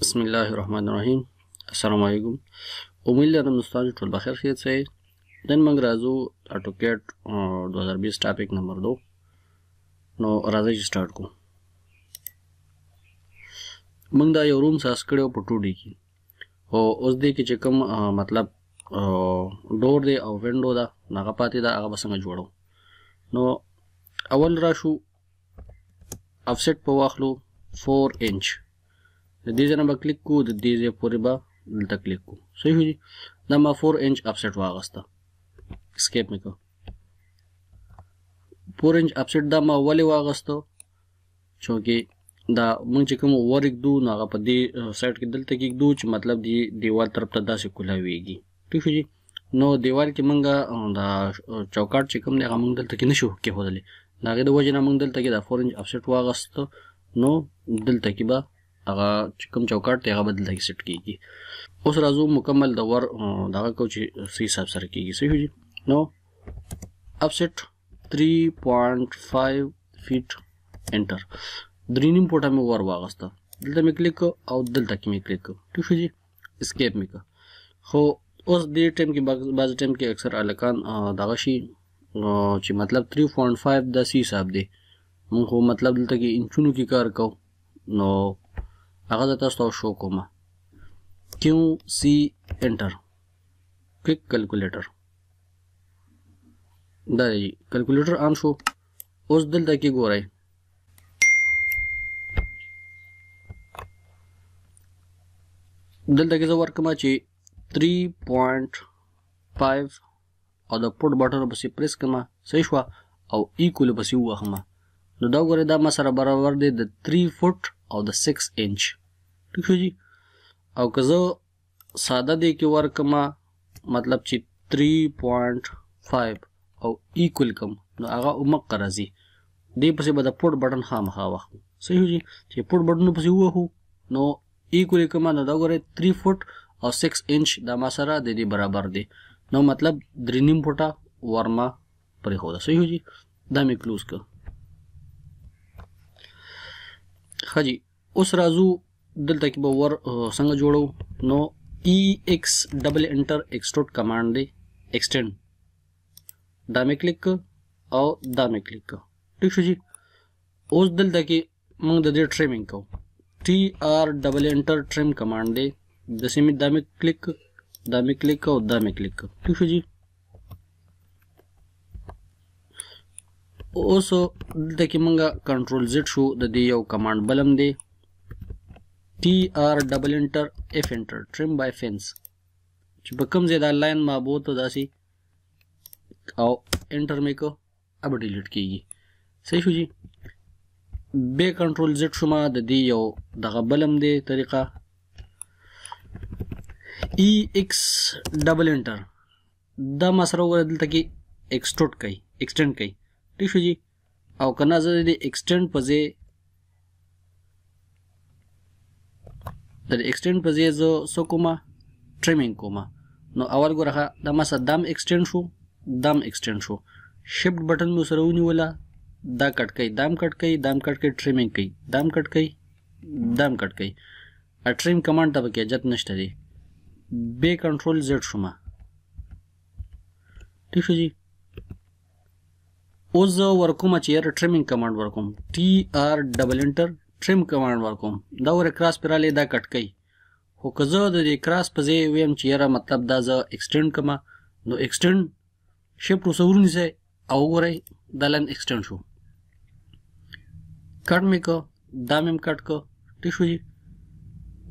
Bismillahirrahmanirrahim. Assalamu alaikum. امید لرم دوستان چې ټول بخیر خیر سي نن موږ راځو اټوکیټ 2020 ټاپک نمبر 2 نو راځي چې سٹارټ کوو موږ دا یو روم ساس کړو په 2D کې او اوس دې کې چې کوم مطلب ډور دی او وینډو دا هغه پاتې دا هغه څنګه جوړو نو اول راشو افسیټ په واخلو 4 انچ د دې ځای نه به کلیک کوو د دې ځای پورې به دلته کلیک کوو صحیح شو دا ما فور انچ اپسیټ واغسته اسکیپ مې کړو فور انچ اپسیټ دا ما ولې واغسته چونکې دا مونږ چې کوم ورګدو نو هغه په دې سایت کې دلته کې دو چې مطلب دی دیوال طرف ته داسې کولاويږي ٹھیک شو جی نو دیوال کې مونږه دا چوکاټ چې کوم دی هغه مونږ دلته کې نشو کې هودلې دا غي د وجه نه مونږ دلته کې دا 4 انچ اپسیټ واغست نو دلته کې به هغه چې کوم چوکاټ دی هغه بدل دی سیټ کیږي اوس راځو مکمل د ور دغه کو چې سی حساب سره کیږي صحیح دی نو اپ سیټ 3.5 فیټ انټر درې نیم پټه مې ور واغسته دلته مې کلیک او دلته کې مې کلیک ٹھیک شو جی اسکیپ مې کا خو اوس دې ټیم کې بعض ټیم کې اکثر الکان دغه شي چې مطلب 3.5 د سی حساب دی مونږ مطلب دلته کې انچونو کې کار کوو نو هغه د تاسو ته شو کومه کیو سی انټر کلیک کیلکولیټر دا دی کیلکولیټر آن شو اوس دلته کې ګورئ دلته کې زه ورکمه چې 3.5 او د پټ بټن پسې پریس کما صحیح شو او ایکول پسې وخمه نو دا وګوره دا ما سره برابر دی د 3 فټ او د 6 انچ ٹھیک شو جی او که زه ساده دی کې ورکما مطلب چې 3.5 او ایکول کم نو هغه عمق راځي دې پسې به د پورت بٹن خامخا واخلو صحیح جی چې پورت بٹن پسې وو نو ایکول کم نو دا غره 3 فټ او 6 انچ د ما سره د دې برابر دی نو مطلب 3 نیم فټه ورما پرې خو دا صحیح جی دا مې کلوز کړ خاجي اوس راځو दिल तक बोवर संग जोड़ो नो ई एक्स डबल इंटर एक्सट्रोट कमांड दे एक्सटेंड दामे क्लिक और दामे क्लिक ठीक है जी उस दिल तक मंग दे ट्रिमिंग को T R double enter trim command दे जैसे में दामे क्लिक दामे क्लिक और दामे क्लिक ठीक है जी उस दिल तक मंगा कंट्रोल जेड शो दे कमांड बलम दे TR ډبل انټر F انټر trim by fence چې په کوم ځای دا لاین ما بوته داسې او انټر مې کو اب ډیلیټ کیږي صحیح شو جی به کنټرول زد شوما د دې یو دغه بلم دی طریقه ای ایکس ډبل انټر دا ما سره وګوره دلته کې ایکسټروټ کوي ایکسټند کوي ٹھیک شو جی او کنه زه د ایکسټند په ځای د ایکسټند په ځای زه څه کومه ټریمینګ کومه نو اول ګوره دا ما دم ایکسټند شو دم ایکسټند شو شفټ بټن مې سره ونیوله دا کټ کوي دام کټ کوي دام کټ کوي ټریمینګ کوي دام کټ کوي دام کټ کوي اټریم کمانډ ته پکې جت نشته دی بی کنټرول زد شوما ٹھیک شو جی اوس زه ورکوم چې یاره ټریمینګ کمانډ ورکوم ټي آر ډبل انټر ټریم کمانډ ورکوم دا ور کراس پراله دا کټکۍ خو که زه د دې کراس په ځای ویم چې یاره مطلب دا زه ایکسټند کما نو ایکسټند شپ رو سورونی سه او وګورئ دا لن ایکسټند شو کټ مې کو دا مې کټ کو ټیک شو جی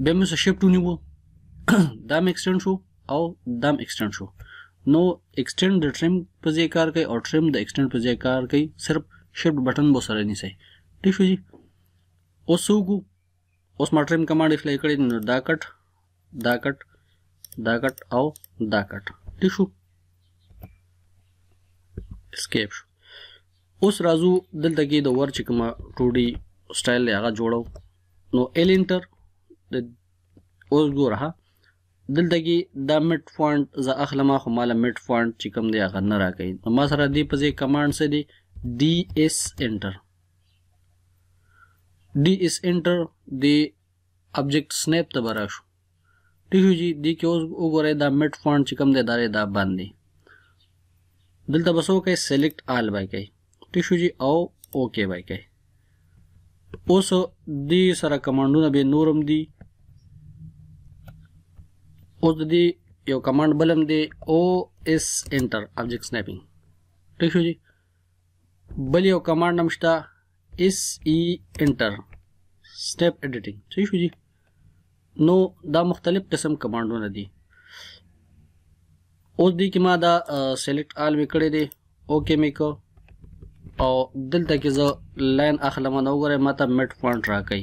بیا مې شپ ټو نیو دا مې ایکسټند شو او دا مې ایکسټند شو نو ایکسټند د ټریم په ځای کار کوي او ټریم د ایکسټند په ځای کار کوي صرف شپ بٹن بو سره نیسي ټیک شو جی اوس وګو اوس ما ټریم کمانډ افلای کړی نو دا کټ دا کټ دا کټ او دا کټ ټیک شو اسکیپ شو اوس راځو دلته کې د ور چې کومه ټوډي سټایل دی هغه جوړو نو ال انټر د اوس ګوره دلته کې دا میټ فونټ زه اخلمه خو مال میټ فونټ چې کوم دی هغه نه راکې نو ما سره دی په ځای کمانډ څه دی ds enter D is enter د object snap ته براشو ټیک جی دی کې اوس وګورئ دا مټ فونټ چې کوم دی دا دا باندې دلته بس وکړئ سلیکټ آل بای کوي ټیک جی او اوکې بای کوي اوس دی سره کمانډونه به نورم دی اوس د دې یو کمانډ بلم دی او اس انټر ابجیکټ سنیپینګ ټیک شو جی بل یو کمانډ هم شته SE انټر سټپ ایډیټینګ صحیح شو جی نو دا مختلف قسم کمانډونه دي اوس دې کې ما دا سلیکټ آل وکړې دي اوکې میکو او دلته کې زه لاین اخلم نو غره ماته میډ پوینټ راکې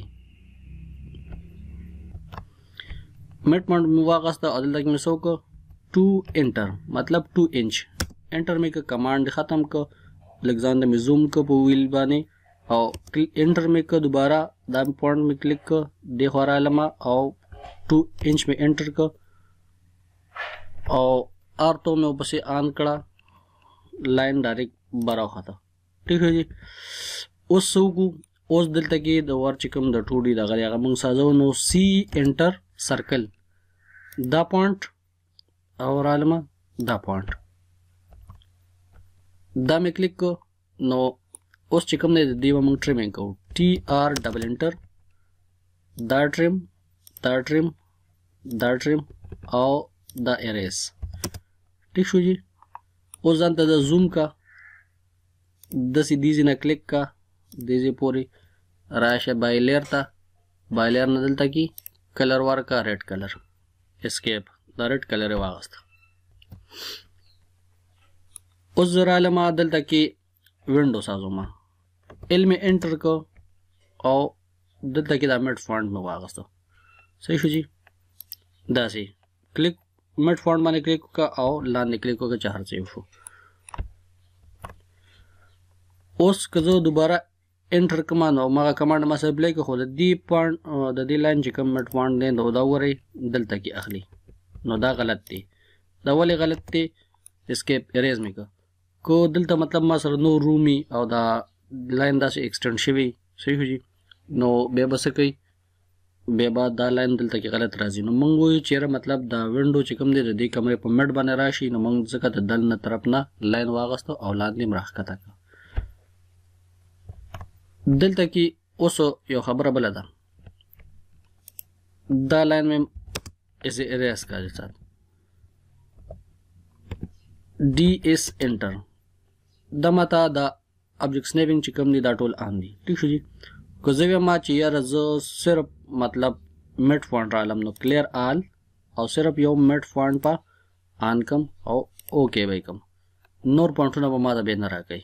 میډ پوینټ مو واغسته او دلته کې مې سو کو 2 انټر مطلب 2 انچ انټر میکو کمانډ ختم کو لګ ځان د زوم کو په ویل باندې او انټر می که دوباره دا پوینټ می کلیک که دی خوا راغلمه او ټو انچ می انټر که او آر تو مې ورپسې آن کړه लाइन डायरेक्ट بره وخته ٹھیک دی اوس وګو اوس دلته کې د ور چکم د 2D د غری هغه موږ سازو نو سی انټر سرکل دا پوینټ او رالمه دا پوینټ دا مې کلیک کو نو اوس چې کوم دی د دې موږ ټریمینګ کوو ټي آر ډبل انټر دا ټریم دا ټریم دا ټریم او دا اریز ٹھیک شو جی اوس ځان ته د زوم کا دسې دیزې نه کلیک کا دیزې پورې راشه بایلر ته بایلر نه دلته کی کلر ورکا ریډ کلر اسکیپ دا ریډ کلر یې واغسته اوس زراله ما دلته کې ونډو سازوما ال می انټر کو او دلته کې دا مټ فونټ مې واغسته صحیح شو جی دا سي کلیک مټ فونټ باندې کلیک وکا او لاندې کلیک وکا چې هر څه شو اوس که زه دوباره انټر کمانډ او مغه کمانډ ما سره بلیک خو د دې پوینټ د دې لاین چې کوم مټ فونټ دی نو دا وری دلته کې اخلي نو دا غلط دی دا ولې غلط دی اسکیپ اریز میکا کو دلته مطلب ما سره نو رومي او دا لاین داسې ایکسټند شوی صحیح جی نو به بس کوي به با دا لاین دلته کې غلط راځي نو موږ وایو چیرې مطلب دا ونډو چې کوم دی د دې کمرې په مټ باندې راشي نو موږ ځکه د دل نه طرف نه لاین واغستو او لاندې مراخکته کړ دلته کې اوس یو خبره بل ده دا لاین مې از اریس کاږي ډی اس انټر د متا د ابجیکټ سنیپینګ چې کوم دی دا ټول اهم دي ٹھیک شو جی که زه ما چې یاره زه صرف مطلب میټ فونټ رالم نو کلیر آل او صرف یو میټ فونټ په آن کم او اوکې به کم نور فونټونه به ما ته به نه راکړي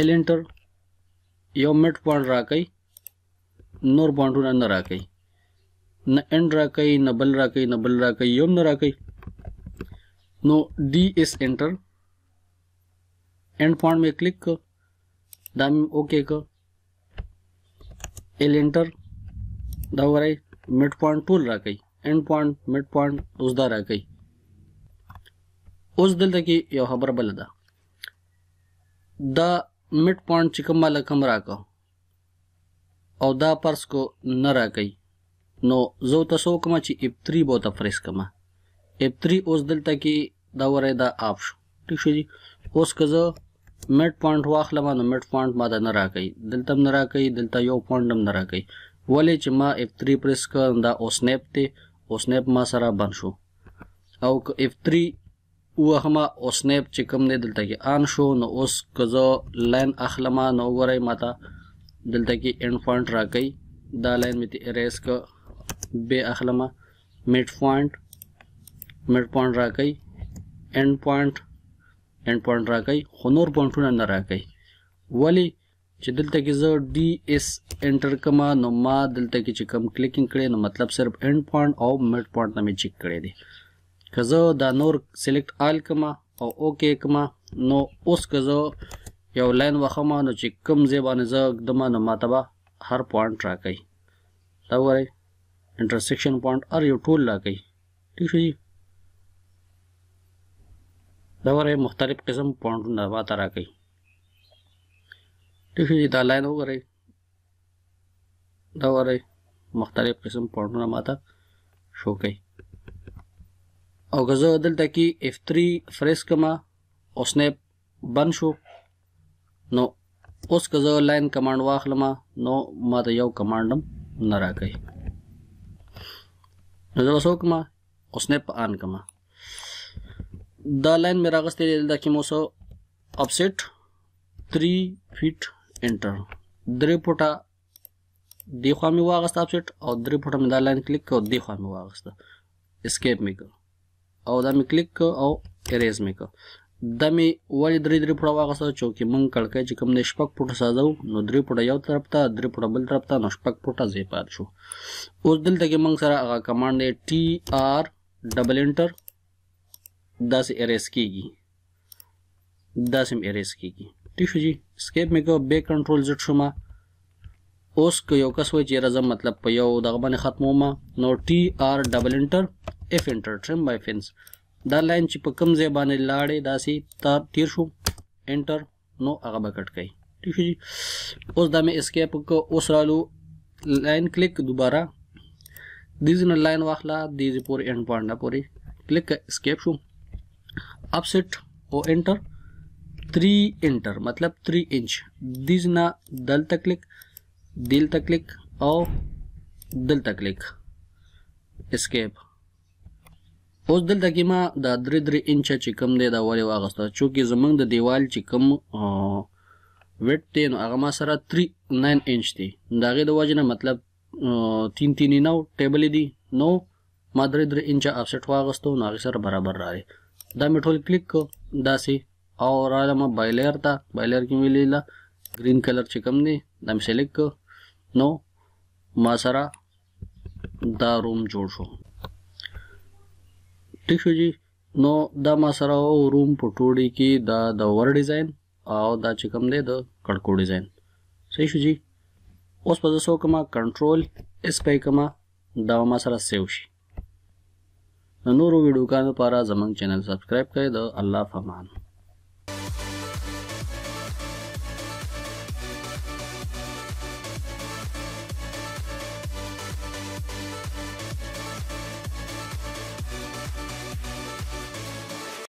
ال انټر یو میټ فونټ راکړي نور فونټونه نه راکړي نه انډ راکړي نه بل راکړي نه بل راکړي یو نه راکړي نو ڈی اس انٹر एंड फॉन्ट में क्लिक कर दाम ओके कर एल एंटर दवराई मिड पॉइंट टूल राखै एंड पॉइंट मिड पॉइंट اوسدا راکې اوس دلته کې یو خبر بل ده دا مډ پوینټ چې کومه لکم راکو او دا پرس کو نه راکې نو زه تاسو کوم چې اپ 3 بوته پرس کما اپ 3 اوس دلته کې دا وره دا اپ شو ٹھیک شو جی اوس کزه میډ پوینټ واخلم نو میډ پوینټ ما ته نه راکوي دلته نه راکوي دلته یو پوینټ هم نه راکوي ولې چې ما F3 پریس کړم دا او سنیپ دی او سنیپ ما سره بند شو او F3 وهمه او سنیپ چې کوم دی دلته کې آن شو نو اوس کزه لاین اخلم نو غوړی ماته دلته کې اینډ پوینټ راکوي دا لاین مې اریز ک به اخلم میډ پوینټ میډ پوینټ راکوي اینډ پوینټ اینډ پوینټ راکای خو نور پوینټونه نه راکای ولی چې دلته کې زه ډي اس انټر کما نو ما دلته کې چې کم کلیکینګ کړي نو مطلب صرف اینډ پوینټ او مډ پوینټ نه می چیک کړي دي که زه دا نور سلیکټ آل کما او اوکی کما نو اوس که زه یو لاین وخما نو چې کم ځای باندې زه دمه نو ماته به هر پوینټ راکای دا وایي انټرسیکشن پوینټ ار یو ټول راکای ٹھیک شو جی دا وره مختلف قسم پاونډونه ما ته راکړي ٹھیک شي دا لاین وګورئ دا وره مختلف قسم پاونډونه ما ته شو کوي او غزو دلته کې F3 فریس کما او سنیپ بند شو نو اوس که زه لاین کمانډ واخلم نو ما ته یو کمانډ هم نه راکوي نو زه اوس وکړم او سنیپ آن کړم the line मेरा अगस्ते लेदा किमोसो offset 3 feet enter درې فوټه دی خوا مې واغسته اپسیټ او درې فوټه مې دا لاین کلیک کړ دی خوا مې واغسته اسکیپ مې کړ او دا مې کلیک کړ او اریز مې کړ دا مې ولې درې درې فوټه واغسته چې کې مونږ کړکې چې کوم نه شپږ فوټه سازو نو درې فوټه یو طرف ته درې فوټه بل طرف ته نو شپږ فوټه زی پات شو اوس دلته کې مونږ سره هغه کمانډ دی ټي آر ډبل انټر داسې اریس کیږي داسې هم اریس کیږي ٹھیک شو جی اسکیپ مې کو بیک کنټرول زټ شوما اوس که یو کس وای چې رزم مطلب په یو دغه باندې ختموما نو ټي آر ډبل انټر اف انټر ټرم بای فنس دا لاین چې په کم ځای باندې لاړې داسې تار تیر شو انټر نو هغه به کټ کوي ٹھیک شو جی اوس دا مې اسکیپ کو اوس رالو لاین کلیک دوباره دیزنه لاین واخله دیزی پورې انډ پوینټ پورې کلیک اسکیپ شو offset O enter three enter मतलब थ्री इंच दिज ना दल तकलिक दिल तकलिक और دل تکلیک اسکیپ اوس دلته کې ما د درې درې انچ چې کم دی دا ولی واغسته چونکې زمونږ د دیوال چې کم ویټ دی نو هغه ما سره 39 انچ دی د هغې د وجې نه مطلب تین تینې نو ټیبلې دي نو ما درې درې انچه افسټ واغستو نو هغې سره برابر راغی دا مې ټول کلیک کو داسې او راځم بایلر ته بایلر کې مې لیدله گرین کلر چې کوم دی دا مې سلیکټ کو نو ما سره دا روم جوړ شو ٹھیک شو جی نو دا ما سره روم په ټوډي کې دا د ور ډیزاین او دا چې کوم دی د کڑکو ډیزاین صحیح شو جی اوس په زه سو کما کنټرول اس پې کما دا ما سره سیو شي د نورو ویډیوګانو لپاره زموږ چینل سبسکرایب کړئ د الله فمان